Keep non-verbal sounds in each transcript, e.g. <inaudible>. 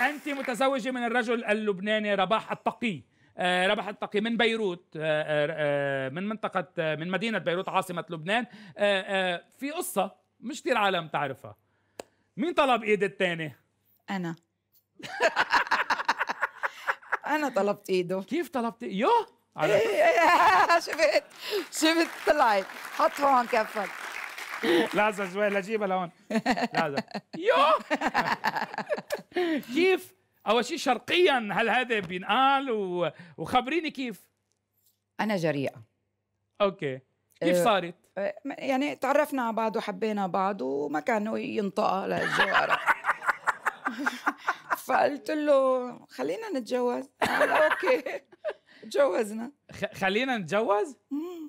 انت متزوجه من الرجل اللبناني رباح التقي آه، رباح ربح التقي من بيروت آه، آه، من منطقة من مدينة بيروت عاصمة لبنان في قصة مش كثير عالم تعرفها مين طلب ايد الثاني؟ أنا <laughs> أنا طلبت ايده كيف طلبت يوه إيه، إيه، <laughs> شفت شفت طلعت حط هون كفك <laughs> لحظه شوي لا جيبها لهون لحظه <laughs> يو <laughs> كيف اول شيء شرقيا هل هذا بينقال وخبريني كيف انا جريئه اوكي كيف آه، صارت؟ آه، يعني تعرفنا على بعض وحبينا بعض وما كانوا ينطقها للجوارة فقلت له خلينا نتجوز قال اوكي تجوزنا خلينا نتجوز؟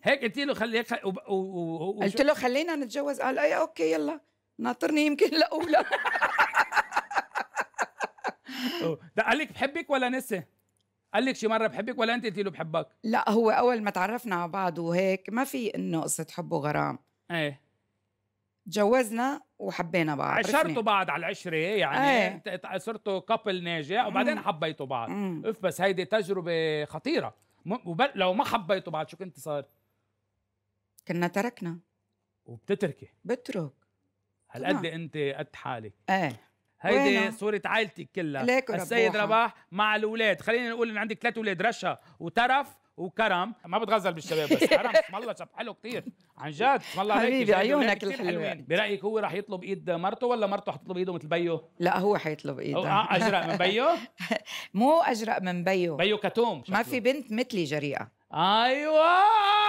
هيك قلت له خلي هيك و... و... قلت له خلينا نتجوز قال اي اوكي يلا ناطرني يمكن لاولى <laughs> قال لك بحبك ولا نسي؟ قال لك شي مره بحبك ولا انت قلتي له بحبك؟ لا هو اول ما تعرفنا على بعض وهيك ما في انه قصه حب وغرام ايه تجوزنا وحبينا بعض عشرتوا بعض على العشره يعني ايه. صرتوا كابل ناجح وبعدين حبيتوا بعض اف بس هيدي تجربه خطيره وبل لو ما حبيتوا بعض شو كنت صار؟ كنا تركنا وبتتركي بترك هالقد انت قد حالك ايه هيدي وينو. صورة عائلتك كلها السيد رباح مع الاولاد خلينا نقول ان عندك ثلاث اولاد رشا وترف وكرم ما بتغزل بالشباب بس كرم <laughs> اسم الله شاب حلو كثير عن جد اسم الله حبيبي عيونك الحلوين برايك هو رح يطلب ايد مرته ولا مرته حتطلب ايده مثل بيو لا هو حيطلب ايده آه، اجرأ من بيو <laughs> مو اجرأ من بيو بيو كتوم ما في بنت مثلي جريئه ايوه